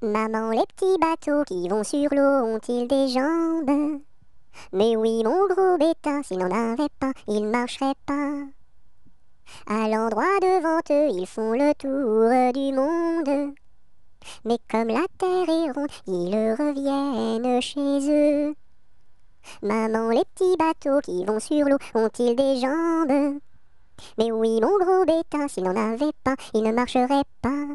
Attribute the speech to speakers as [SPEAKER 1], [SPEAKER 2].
[SPEAKER 1] Maman, les petits bateaux qui vont sur l'eau ont-ils des jambes Mais oui, mon gros bêta, s'ils n'en avait pas, ils marcheraient pas. À l'endroit devant eux, ils font le tour du monde. Mais comme la terre est ronde, ils reviennent chez eux. Maman, les petits bateaux qui vont sur l'eau ont-ils des jambes Mais oui, mon gros bêta, s'ils n'en avait pas, ils ne marcheraient pas.